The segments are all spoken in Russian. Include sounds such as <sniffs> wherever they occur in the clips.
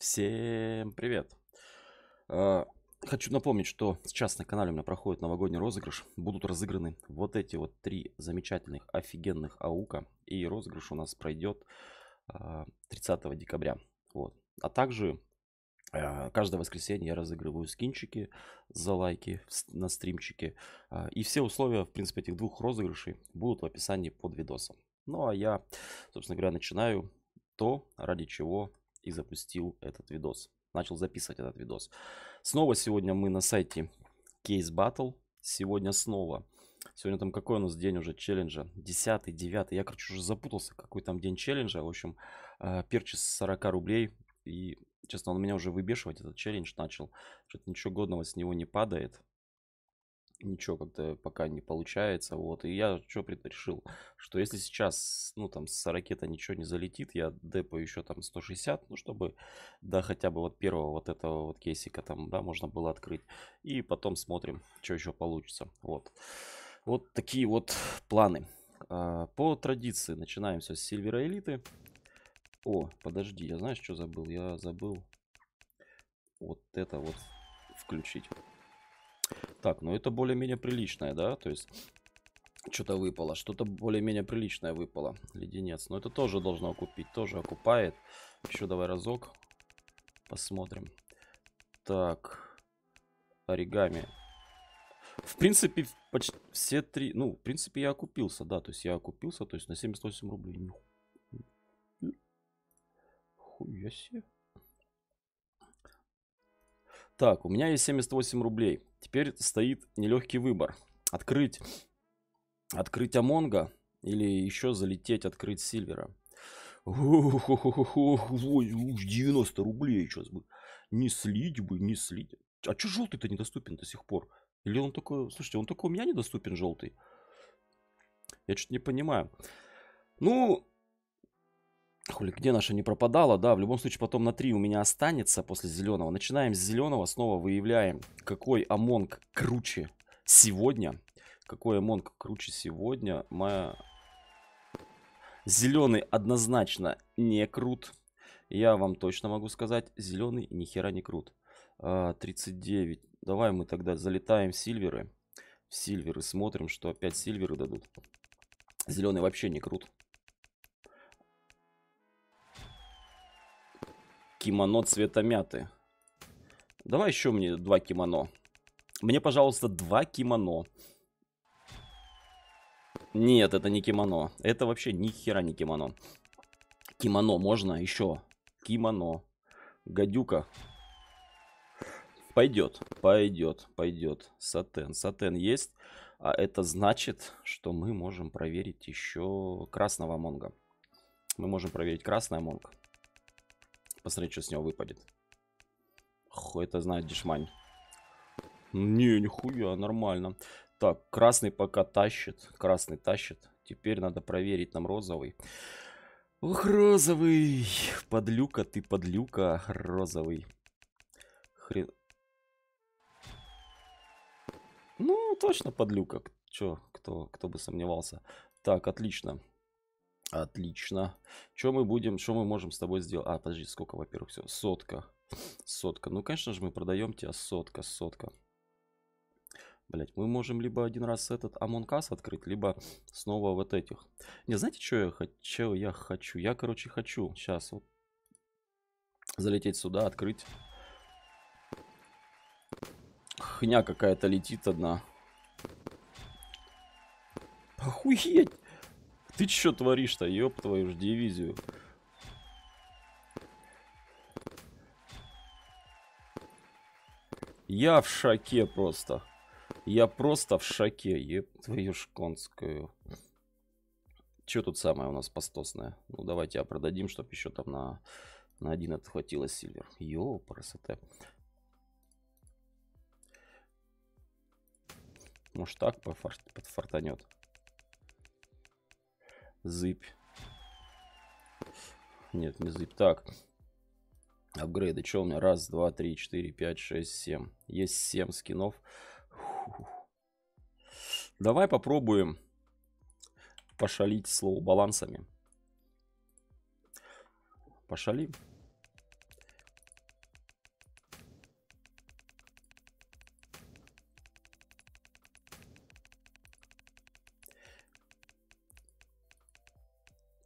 Всем привет! А, хочу напомнить, что сейчас на канале у меня проходит новогодний розыгрыш. Будут разыграны вот эти вот три замечательных, офигенных аука. И розыгрыш у нас пройдет 30 а, декабря. Вот. А также а, каждое воскресенье я разыгрываю скинчики за лайки на стримчике. И все условия, в принципе, этих двух розыгрышей будут в описании под видосом. Ну а я, собственно говоря, начинаю то, ради чего и запустил этот видос. Начал записывать этот видос. Снова сегодня мы на сайте Case Battle. Сегодня снова. Сегодня там какой у нас день уже челленджа? Десятый, девятый. Я, короче, уже запутался, какой там день челленджа. В общем, э, перчис 40 рублей. И, честно, он меня уже выбешивать, этот челлендж начал. Что-то ничего годного с него не падает ничего как-то пока не получается, вот, и я что решил, что если сейчас, ну, там, с ракета ничего не залетит, я депо еще там 160, ну, чтобы, да, хотя бы вот первого вот этого вот кейсика там, да, можно было открыть, и потом смотрим, что еще получится, вот. Вот такие вот планы. А, по традиции начинаем все с Сильвера Элиты. О, подожди, я знаешь, что забыл? Я забыл вот это вот включить. Так, ну это более-менее приличное, да? То есть что-то выпало, что-то более-менее приличное выпало. Леденец. Но это тоже должно окупить, тоже окупает. Еще давай разок. Посмотрим. Так. Оригами. В принципе, почти все три... Ну, в принципе, я окупился, да. То есть я окупился, то есть на 78 рублей. Хуя себе. Так, у меня есть 78 рублей. Теперь стоит нелегкий выбор. Открыть, открыть Амонга или еще залететь открыть Сильвера. 90 рублей сейчас бы. Не слить бы, не слить. А что желтый-то недоступен до сих пор? Или он такой, Слушайте, он такой у меня недоступен желтый? Я что-то не понимаю. Ну, Хули, где наша не пропадала, да, в любом случае потом на 3 у меня останется после зеленого. Начинаем с зеленого, снова выявляем, какой Амонг круче сегодня. Какой Амонг круче сегодня. Моя... Зеленый однозначно не крут. Я вам точно могу сказать, зеленый ни хера не крут. 39. А, Давай мы тогда залетаем в сильверы. В сильверы смотрим, что опять сильверы дадут. Зеленый вообще не крут. Кимоно цвета мяты. Давай еще мне два кимоно. Мне, пожалуйста, два кимоно. Нет, это не кимоно. Это вообще ни хера не кимоно. Кимоно можно еще. Кимоно. Гадюка. Пойдет, пойдет, пойдет. Сатен. Сатен есть. А это значит, что мы можем проверить еще красного монга. Мы можем проверить красный монга. Посмотреть, что с него выпадет. Хуй это знает дешмань. Не, нихуя, нормально. Так, красный пока тащит. Красный тащит. Теперь надо проверить нам розовый. Ох, розовый. Подлюка ты, подлюка. Розовый. Хрен... Ну, точно подлюка. Чё, кто, кто бы сомневался. Так, отлично. Отлично. Что мы будем, что мы можем с тобой сделать? А, подожди, сколько, во-первых, все? Сотка. <sniffs> Сотка. Ну, конечно же, мы продаем тебя сотка, сотка. Блять, мы можем либо один раз этот Амонкас открыть, либо снова вот этих. Не, знаете, что я хочу? Я хочу. Я, короче, хочу сейчас вот залететь сюда, открыть. Хня какая-то летит одна. Охуеть! Ты чё творишь-то, ёб твою ж дивизию. Я в шоке просто. Я просто в шоке, еб твою ж конскую. Чё тут самое у нас постосное? Ну, давайте а продадим, чтоб еще там на, на один отхватило сильвер. Йо, красота. Может так подфартанет. Зыбь. Нет, не зыбь. Так. Апгрейды. Что у меня? Раз, два, три, четыре, пять, шесть, семь. Есть семь скинов. Фух. Давай попробуем пошалить с балансами Пошалим.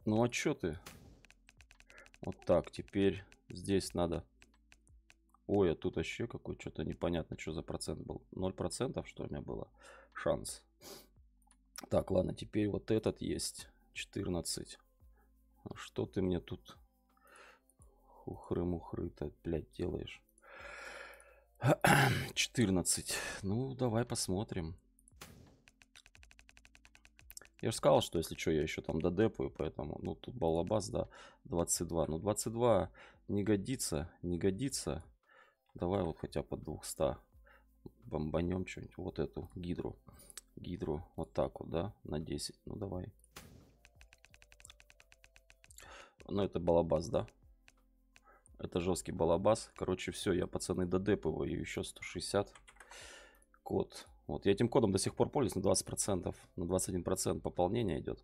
Ну а чё ты? Вот так, теперь здесь надо... Ой, а тут вообще какой что-то непонятно, что за процент был. 0% что у меня было? Шанс. Так, ладно, теперь вот этот есть. 14. А что ты мне тут хухры мухры то блядь, делаешь? 14. <clears throat> Ну, давай посмотрим. Я же сказал, что если что, я еще там додепаю, поэтому, ну, тут балабас, да, 22. Ну, 22 не годится, не годится. Давай вот хотя бы 200 бомбанем что-нибудь. Вот эту гидру. Гидру вот так вот, да, на 10. Ну, давай. Ну, это балабас, да? Это жесткий балабас. Короче, все, я, пацаны, додепываю еще 160. Код вот, я этим кодом до сих пор пользуюсь на 20%, на 21% пополнение идет.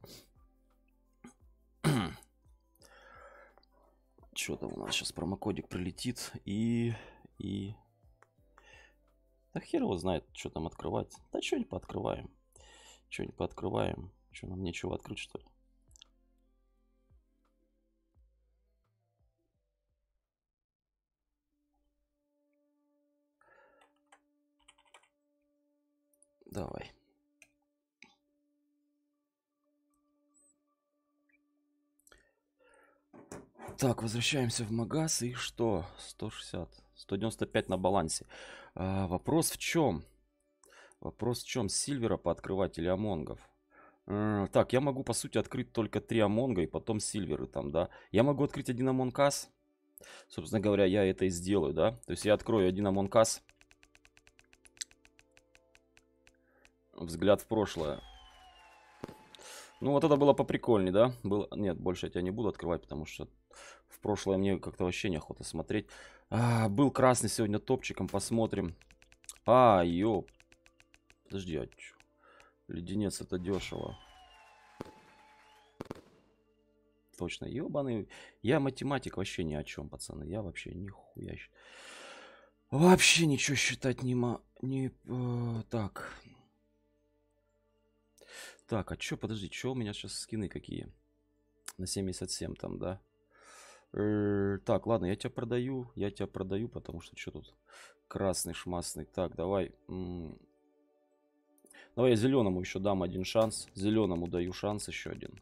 Что там у нас сейчас промокодик прилетит и... и... Да хер его знает, что там открывать. Да что не пооткрываем. Что не пооткрываем. Что, нам нечего открыть, что ли? Давай. Так, возвращаемся в магаз. И что? 160. 195 на балансе. А, вопрос в чем? Вопрос в чем? Сильвера пооткрывать или Амонгов? М а, так, я могу, по сути, открыть только три Амонга и потом Сильверы там, да? Я могу открыть один Амонгас. Собственно говоря, я это и сделаю, да? То есть я открою один Амонгас. Взгляд в прошлое. Ну, вот это было поприкольнее, да? Было... Нет, больше я тебя не буду открывать, потому что в прошлое мне как-то вообще неохота смотреть. А, был красный сегодня топчиком, посмотрим. А, ёп. Подожди, а чё? Леденец это дешево. Точно, ёбаный. Я математик вообще ни о чем, пацаны. Я вообще нихуя. Вообще ничего считать не... Ма... не... так... Так, а чё, подожди, чё у меня сейчас скины какие? На 77 там, да? Э, так, ладно, я тебя продаю, я тебя продаю, потому что что тут красный шмасный. Так, давай. давай я зеленому еще дам один шанс. Зеленому даю шанс еще один.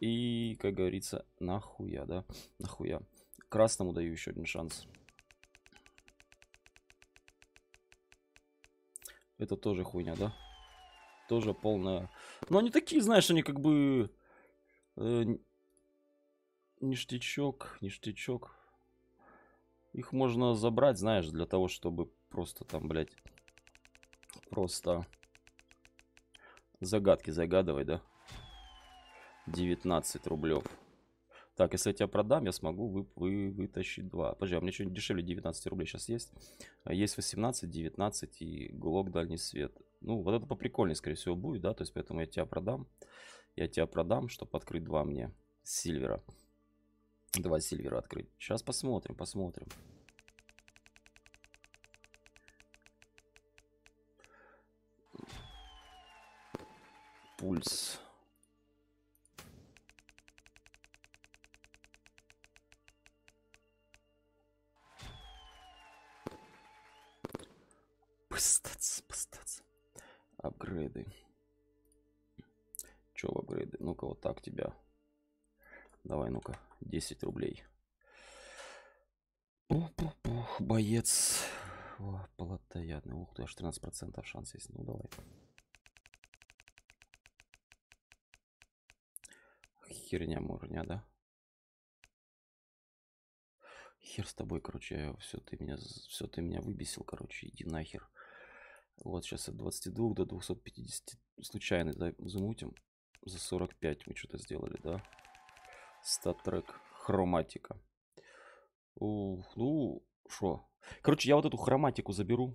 И, как говорится, нахуя, да? Нахуя. Красному даю еще один шанс. Это тоже хуйня, да? Тоже полная. Но они такие, знаешь, они как бы... Э, ништячок, ништячок. Их можно забрать, знаешь, для того, чтобы просто там, блядь, просто загадки загадывай, да? 19 рублев. Так, если я тебя продам, я смогу вы, вы, вытащить 2. Подожди, а у меня что-нибудь дешевле 19 рублей сейчас есть? А, есть 18, 19 и глок дальний свет. Ну, вот это поприкольнее, скорее всего, будет, да? То есть, поэтому я тебя продам. Я тебя продам, чтобы открыть 2 мне сильвера. 2 сильвера открыть. Сейчас посмотрим, посмотрим. Пульс. апгрейды. Че в апгрейды? Ну-ка, вот так тебя. Давай, ну-ка, 10 рублей. Пух-пух-пух, боец. О, плотоядный. Ух ты, аж 13% шанс есть. Ну, давай. Херня мурня, да? Хер с тобой, короче, все ты меня, все ты меня выбесил, короче, иди нахер. Вот сейчас от 22 до 250 случайно да, замутим. За 45 мы что-то сделали, да? Статрек хроматика. Ух, ну, что, Короче, я вот эту хроматику заберу.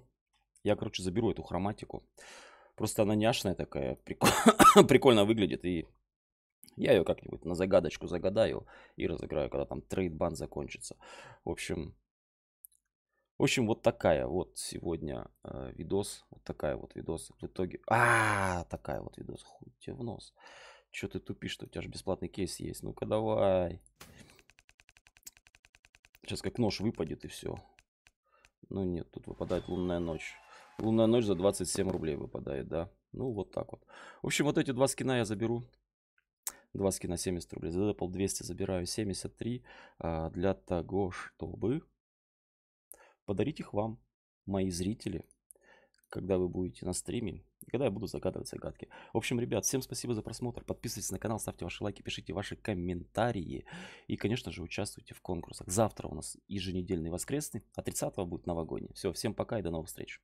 Я, короче, заберу эту хроматику. Просто она няшная такая, прикольно, <coughs> прикольно выглядит. И я ее как-нибудь на загадочку загадаю и разыграю, когда там трейдбан закончится. В общем, в общем, вот такая вот сегодня э, видос. Вот такая вот видос. В итоге... А, такая вот видос. Хуй тебе в нос. Че ты тупишь, что у тебя же бесплатный кейс есть? Ну-ка давай. Сейчас как нож выпадет и все. Ну нет, тут выпадает лунная ночь. Лунная ночь за 27 рублей выпадает, да? Ну вот так вот. В общем, вот эти два скина я заберу. Два скина 70 рублей. За Apple 200 забираю 73. А, для того, чтобы подарить их вам, мои зрители, когда вы будете на стриме, и когда я буду загадывать загадки. В общем, ребят, всем спасибо за просмотр. Подписывайтесь на канал, ставьте ваши лайки, пишите ваши комментарии. И, конечно же, участвуйте в конкурсах. Завтра у нас еженедельный воскресный, а 30 будет новогодний. Все, всем пока и до новых встреч.